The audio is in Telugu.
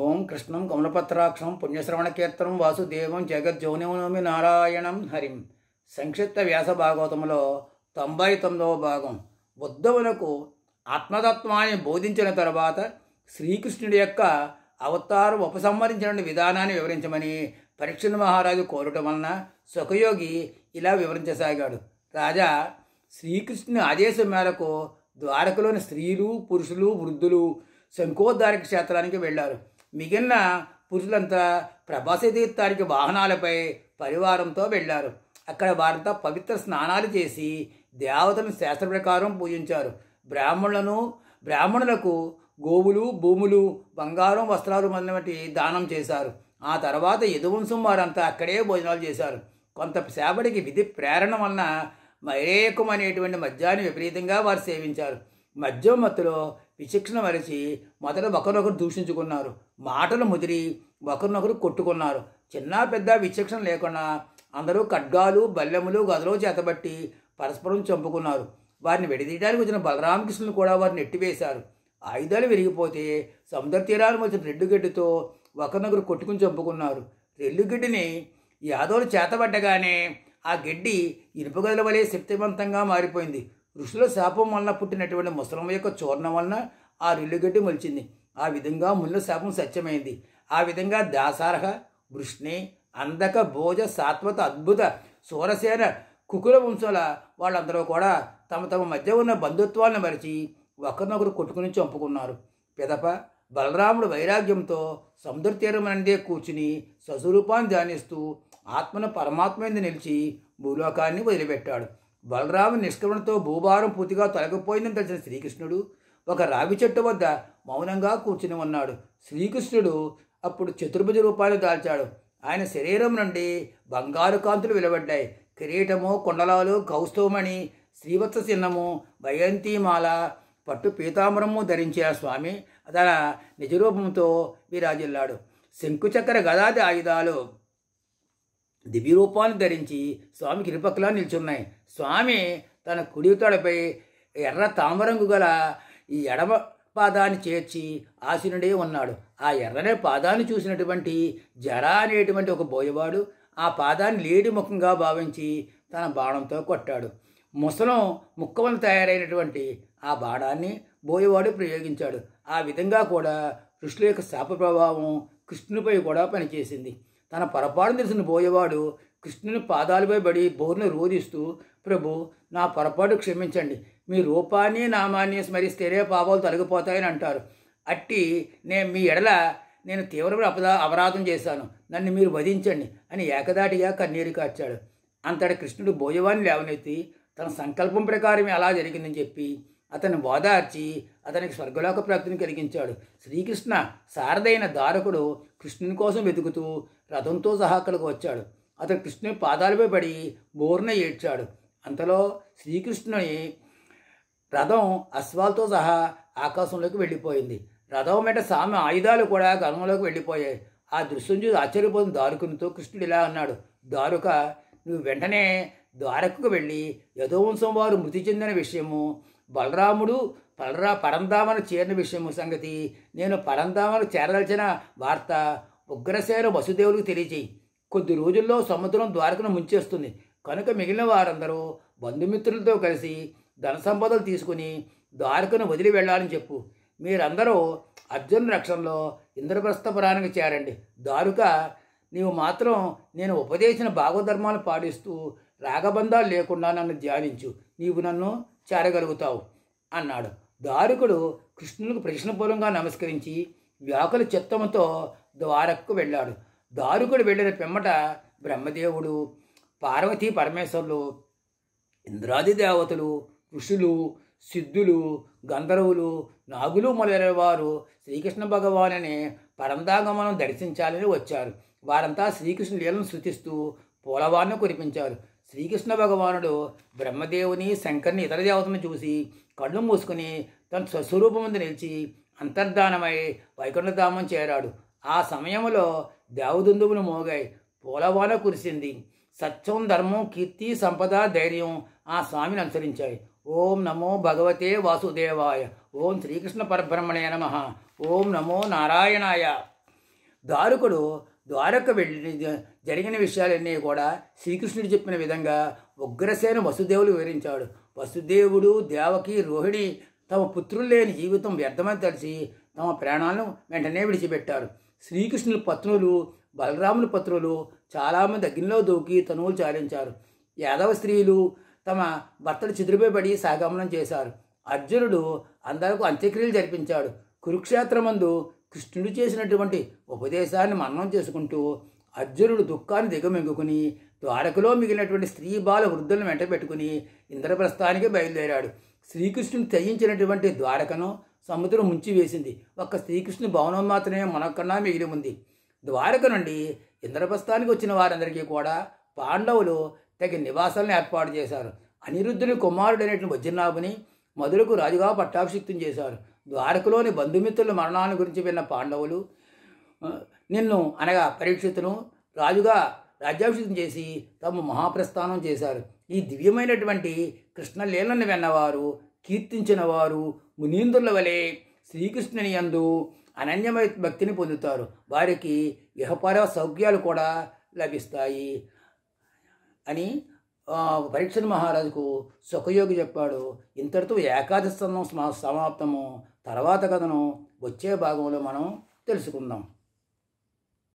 ఓం కృష్ణం కమలపత్రాక్షం పుణ్యశ్రవణకీర్తనం వాసుదేవం జగజ్జౌనవనమి నారాయణం హరిం సంక్షిప్త వ్యాస భాగవతంలో తొంభై తొమ్మిదవ భాగం ఉద్ధవులకు ఆత్మతత్వాన్ని బోధించిన తర్వాత శ్రీకృష్ణుడి యొక్క అవతారం ఉపసంహరించిన విధానాన్ని వివరించమని పరీక్షణ మహారాజు కోరటం వలన సుఖయోగి ఇలా వివరించసాగాడు రాజా శ్రీకృష్ణుని ఆదేశం మేరకు ద్వారకలోని స్త్రీలు పురుషులు వృద్ధులు శంకోద్ధారక క్షేత్రానికి వెళ్ళారు మిగిలిన పురుషులంతా ప్రభాస తీర్థానికి వాహనాలపై పరివారంతో వెళ్ళారు అక్కడ వారంతా పవిత్ర స్నానాలు చేసి దేవతలను శాస్త్ర ప్రకారం పూజించారు బ్రాహ్మణులను బ్రాహ్మణులకు గోవులు భూములు బంగారం వస్త్రాలు మొదలైనవి దానం చేశారు ఆ తర్వాత యదువంశం వారంతా అక్కడే భోజనాలు చేశారు కొంత సేపటికి విధి ప్రేరణ వలన మైరేకం అనేటువంటి మద్యాన్ని విపరీతంగా వారు సేవించారు మద్యం మత్తులో విచక్షణ వరిచి మొదట ఒకరినొకరు దూషించుకున్నారు మాటలు ముదిరి ఒకరినొకరు కొట్టుకున్నారు చిన్న పెద్ద విచక్షణ లేకుండా అందరూ ఖడ్గాలు బల్లెములు గదలో చేతబట్టి పరస్పరం చంపుకున్నారు వారిని విడదీయడానికి వచ్చిన బలరామకృష్ణులు కూడా వారిని ఎట్టివేశారు ఆయుధాలు విరిగిపోతే సముద్ర తీరాలు వచ్చిన రెడ్డుగడ్డితో ఒకరినొకరు కొట్టుకుని చంపుకున్నారు రెల్లుగడ్డిని యాదవులు చేతబడ్డగానే ఆ గడ్డి ఇనుపగదుల వలె శక్తివంతంగా మారిపోయింది ఋషుల శాపం వలన పుట్టినటువంటి ముసలమ్మ యొక్క చూర్ణం వలన ఆ రిల్లుగడ్డి మొలిచింది ఆ విధంగా ముళ్ళ శాపం సత్యమైంది ఆ విధంగా దాసారహ వృష్ణి అందక భోజ సాత్వత అద్భుత సూరసేన కుకుల వంశాల వాళ్ళందరూ కూడా తమ తమ మధ్య ఉన్న బంధుత్వాలను మరిచి ఒకరినొకరు కొట్టుకుని చంపుకున్నారు పిదప బలరాముడు వైరాగ్యంతో సముద్ర తీరం అంటే కూర్చుని సస్వరూపాన్ని ధ్యానిస్తూ ఆత్మను మీద నిలిచి భూలోకాన్ని వదిలిపెట్టాడు బలరాము నిష్క్రమణతో భూభారం పూర్తిగా తొలగిపోయిందని తెలిసిన శ్రీకృష్ణుడు ఒక రావి చెట్టు వద్ద మౌనంగా కూర్చుని ఉన్నాడు శ్రీకృష్ణుడు అప్పుడు చతుర్భుజ రూపాయలు దాల్చాడు ఆయన శరీరం నుండి బంగారు కాంతులు వెలువడ్డాయి కిరీటము కొండలాలు కౌస్తవమణి శ్రీవత్స చిహ్నము వైయంతిమాల పట్టు పీతాంబరము ధరించిన స్వామి తన నిజరూపంతో విరాజిల్లాడు శంకుచక్ర గదాది ఆయుధాలు దివ్యరూపాన్ని ధరించి స్వామికి ఇరుపక్కలా నిల్చున్నాయి స్వామి తన కుడి తొడపై ఎర్ర తామరంగు గల ఈ ఎడమ పాదాన్ని చేర్చి ఆసీనుడే ఉన్నాడు ఆ ఎర్రనే పాదాన్ని చూసినటువంటి జడ అనేటువంటి ఒక బోయవాడు ఆ పాదాన్ని లేడి ముఖంగా భావించి తన బాణంతో కొట్టాడు ముసలం ముక్క తయారైనటువంటి ఆ బాణాన్ని బోయవాడు ప్రయోగించాడు ఆ విధంగా కూడా కృష్ణుల యొక్క శాప ప్రభావం కృష్ణునిపై కూడా పనిచేసింది తన పొరపాటు తెలిసిన పోయేవాడు కృష్ణుని పాదాలపై పడి బోర్ను రోధిస్తూ ప్రభు నా పొరపాటు క్షమించండి మీ రూపాన్ని నామాన్ని స్మరిస్తేనే పాపాలు తొలగిపోతాయని అంటారు అట్టి నేను మీ ఎడల నేను తీవ్రమైన అపదా అపరాధం చేశాను నన్ను మీరు వధించండి అని ఏకదాటిగా కన్నీరు కాచాడు అంతటి కృష్ణుడు భోజవాన్ని లేవనెత్తి తన సంకల్పం ప్రకారం ఎలా జరిగిందని చెప్పి అతను బోధార్చి అతనికి స్వర్గలోక ప్రాప్తిని కలిగించాడు శ్రీకృష్ణ సారదైన దారకుడు కృష్ణుని కోసం వెతుకుతూ రథంతో సహా అక్కడికి వచ్చాడు అతను కృష్ణుని పాదాలపై పడి బోర్న ఏడ్చాడు అంతలో శ్రీకృష్ణుని రథం అశ్వాలతో సహా ఆకాశంలోకి వెళ్ళిపోయింది రథం మీద సామె ఆయుధాలు కూడా గగనంలోకి వెళ్ళిపోయాయి ఆ దృశ్యం చూసి ఆశ్చర్యపోయిన దారుకునితో కృష్ణుడు ఇలా అన్నాడు దారుక నువ్వు వెంటనే ద్వారకకు వెళ్ళి యదోవంశం వారు మృతి చెందిన విషయము బలరాముడు పలరా పరంధామను చేరిన విషయము సంగతి నేను పరంధామను చేరదలిచిన వార్త ఉగ్రసేన వసుదేవులకు తెలియజేయి కొద్ది రోజుల్లో సముద్రం ద్వారకను ముంచేస్తుంది కనుక మిగిలిన వారందరూ బంధుమిత్రులతో కలిసి ధన సంపదలు తీసుకుని ద్వారకను వదిలి వెళ్ళాలని చెప్పు మీరందరూ అర్జున్ రక్షణలో ఇంద్రప్రస్థపురానికి చేరండి ద్వారక నీవు మాత్రం నేను ఉపదేశించిన భాగధర్మాలు పాటిస్తూ రాగబంధాలు లేకుండా నన్ను ధ్యానించు నీవు నన్ను చేరగలుగుతావు అన్నాడు దారుకుడు కృష్ణులకు ప్రశ్నపూర్వంగా నమస్కరించి వ్యాకుల చిత్తముతో ద్వారక్కు వెళ్ళాడు దారుకుడు వెళ్ళిన పిమ్మట బ్రహ్మదేవుడు పార్వతీ పరమేశ్వరులు ఇంద్రాది దేవతలు ఋషులు సిద్ధులు గంధర్వులు నాగులు మొదలైన వారు శ్రీకృష్ణ భగవానని పరందాగమనం దర్శించాలని వచ్చారు వారంతా శ్రీకృష్ణ లీలను శృతిస్తూ పూలవారిని కురిపించారు శ్రీకృష్ణ భగవానుడు బ్రహ్మదేవుని శంకర్ని ఇతర దేవతను చూసి కళ్ళు మూసుకుని తన స్వస్వరూపముందు నిలిచి అంతర్ధానమై వైకుంఠధామం చేరాడు ఆ సమయంలో దేవదుందువులు మోగాయి పూలవాన కురిసింది సత్యం ధర్మం కీర్తి సంపద ధైర్యం ఆ స్వామిని అనుసరించాయి ఓం నమో భగవతే వాసుదేవాయ ఓం శ్రీకృష్ణ పరబ్రహ్మణే నమ ఓం నమో నారాయణాయ దారుకుడు ద్వారక వెళ్ళి జరిగిన విషయాలన్నీ కూడా శ్రీకృష్ణుడు చెప్పిన విధంగా ఉగ్రసేన వసుదేవులు వివరించాడు వసుదేవుడు దేవకి రోహిణి తమ పుత్రులు లేని జీవితం వ్యర్థమని తడిచి తమ ప్రాణాలను వెంటనే విడిచిపెట్టారు శ్రీకృష్ణుల పత్నులు బలరాముల పత్రులు చాలామంది అగ్నిలో దూకి తనువులు చాలించారు యాదవ స్త్రీలు తమ భర్తలు చిదురుపై పడి సాగమనం చేశారు అర్జునుడు అందరికీ అంత్యక్రియలు జరిపించాడు కురుక్షేత్రమందు కృష్ణుడు చేసినటువంటి ఉపదేశాన్ని మననం చేసుకుంటూ అర్జునుడు దుఃఖాన్ని దిగమెంగుకుని ద్వారకలో మిగిలినటువంటి స్త్రీ బాల వృద్ధులను వెంట పెట్టుకుని ఇంద్రప్రస్థానికి బయలుదేరాడు శ్రీకృష్ణుని తయించినటువంటి ద్వారకను సముద్రం వేసింది ఒక్క శ్రీకృష్ణు భవనం మాత్రమే మనకన్నా మిగిలి ఉంది ద్వారక నుండి ఇంద్రప్రస్థానికి వచ్చిన వారందరికీ కూడా పాండవులు తగిన నివాసాలను ఏర్పాటు చేశారు అనిరుద్ధుని కుమారుడు అనేటువంటి వజ్రనాభుని మధురకు రాజుగా పట్టాభిషిక్తం చేశారు ద్వారకలోని బంధుమిత్రుల మరణాన్ని గురించి విన్న పాండవులు నిన్ను అనగా పరీక్షితును రాజుగా రాజ్యాభిషిక్తం చేసి తమ మహాప్రస్థానం చేశారు ఈ దివ్యమైనటువంటి కృష్ణలీలను విన్నవారు కీర్తించిన వారు మునీందుల వలె శ్రీకృష్ణుని యందు అనన్యమైన భక్తిని పొందుతారు వారికి ఇహపర సౌఖ్యాలు కూడా లభిస్తాయి అని పరీక్షణ మహారాజుకు సుఖయోగి చెప్పాడు ఇంతటితో ఏకాదశి సమాప్తము తర్వాత కథను వచ్చే భాగంలో మనం తెలుసుకుందాం